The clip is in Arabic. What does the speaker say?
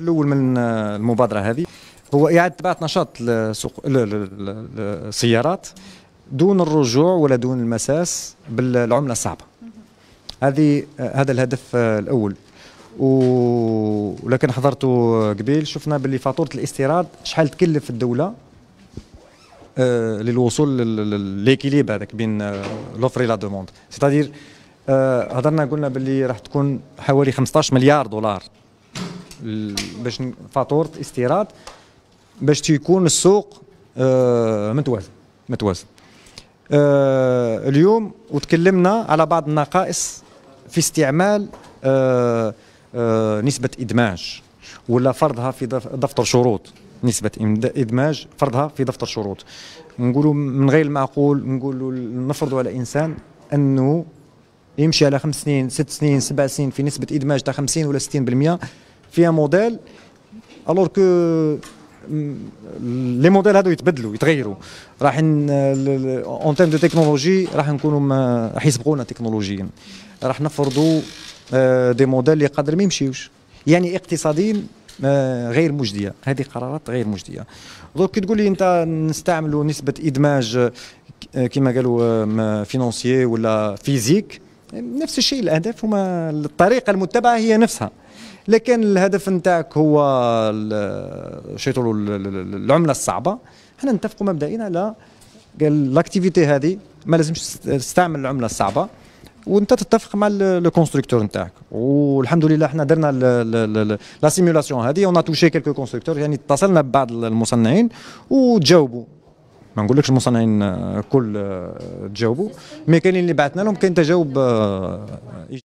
في الاول من آه، المبادره هذه هو اعاده طباعه نشاط السوق السيارات دون الرجوع ولا دون المساس بالعمله الصعبه هذه آه، هذا الهدف آه، الاول ولكن حضرته قبيل شفنا باللي فاتوره الاستيراد شحال تكلف الدوله للوصول لليكيليب هذاك بين لوفري لا دوموند سيتادير هضرنا قلنا باللي راح تكون حوالي 15 مليار دولار باش فاتوره استيراد باش تيكون السوق آه، متوازن متوازن آه، اليوم وتكلمنا على بعض النقائص في استعمال آه، نسبة إدماج ولا فرضها في دفتر شروط نسبة إدماج فرضها في دفتر شروط نقولوا من غير المعقول نقولوا نفرضوا على إنسان أنه يمشي على خمس سنين ست سنين سبع سنين في نسبة إدماج تاع 50 ولا 60% في ان موديل الور كو لي موديل هادو يتبدلوا يتغيروا راح اون تيرم دو تكنولوجي راح نكونوا راح يسبقونا تكنولوجيا راح نفرضوا دي آه، موديل اللي قادر ما يمشيوش يعني اقتصاديا آه، غير مجديه هذه قرارات غير مجديه دونك كي تقول لي انت نستعملوا نسبه ادماج آه، كما قالوا فينونسيي ولا فيزيك نفس الشيء الاهداف هما الطريقه المتبعه هي نفسها لكن الهدف نتاعك هو شيطولو العمله الصعبه حنا نتفقوا مبدئيا على قال لاكتيفيتي هذه ما لازمش تستعمل العمله الصعبه وانت تتفق مع لو كونستركتور نتاعك والحمد لله احنا درنا لا سيمولاسيون هذه اون توشي كيلكو كونستركتور يعني اتصلنا ببعض المصنعين وتجاوبوا ما نقولكش المصنعين كل تجاوبوا مي كاين اللي بعثنا لهم كاين تجاوب آه،